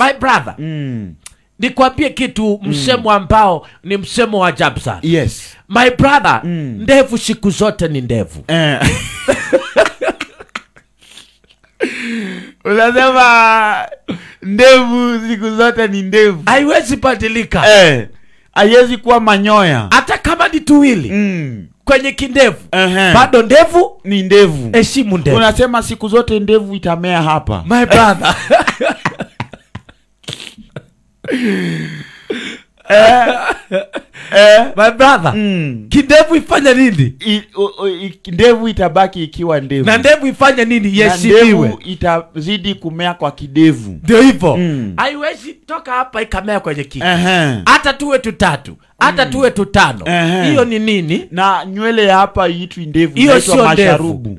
my brother mm. nikwambie kitu mm. msemo mm. ambao ni msemo wa ajabu sana yes. my brother mm. ndevu siku zote ni ndevu eh. unasema ndevu siku zote ni ndevu haiwezi badilika eh, haiwezi eh. kuwa manyoya hata kama ni tuwili mm kwenye kindevu uh-huh. bado ndevu ni ndevu heshimu ndevu unasema siku zote ndevu itamea hapa my brother Eh, eh, my brother mm. kindevu ifanya nini I, o, o, ndevu itabaki ikiwa ndevu na ndevu ifanye nini yeshiiwe itazidi kumea kwa kidevu ndio hivyo mm. toka hapa ikamea kwenye kiki hata uh-huh. tuwe tutatu hata mm. tuwe tutano hiyo uh-huh. ni nini na nywele hapa iitwi ndevu hiyo sio masharubu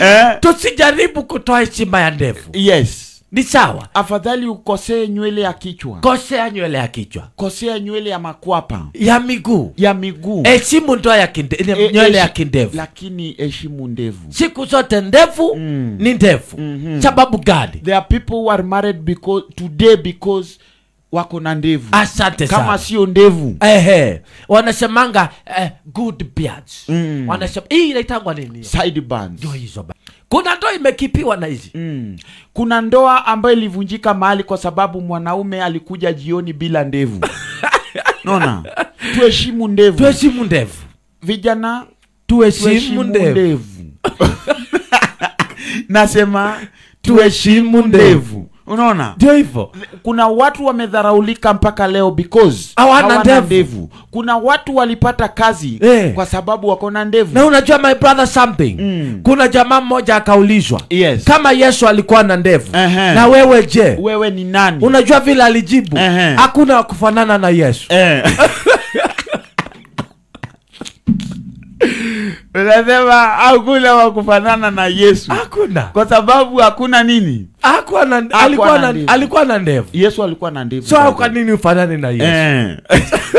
Eh? tusijaribu kutoa heshima ya ndevu yes ni sawa afadhali ukosee nywele ya kichwa kosea nywele ya kichwa kosea nywele ya makwapa ya miguu ya miguu heshimu ndoa ya kinde, e, nywele ya kindevu lakini heshimu ndevu siku zote ndevu mm. ni ndevu mm-hmm. sababu gani there are people who are married because, today because wako na ndevu asante sana. kama sio ndevu ehe wanasemanga eh, good beards mm. wanasema hii inaitangwa nini side bands ndio hizo ba kuna ndoa imekipiwa na hizi mm. kuna ndoa ambayo ilivunjika mahali kwa sababu mwanaume alikuja jioni bila ndevu naona tuheshimu ndevu tuheshimu ndevu vijana tuheshimu ndevu nasema tuheshimu ndevu unaona ndio hivyo kuna watu wamedharaulika mpaka leo because hawana ndevu. kuna watu walipata kazi hey. Eh. kwa sababu wako na ndevu na unajua my brother something mm. kuna jamaa mmoja akaulizwa yes. kama yesu alikuwa na ndevu uh-huh. na wewe je wewe ni nani unajua vile alijibu hakuna uh-huh. wa kufanana na yesu uh-huh. unasema hakuna wa kufanana na Yesu, hakuna kwa sababu hakuna nini, hakuwa na alikuwa na alikuwa na ndevu. Yesu alikuwa na ndevu, so kwa nini ufanane na Yesu eh?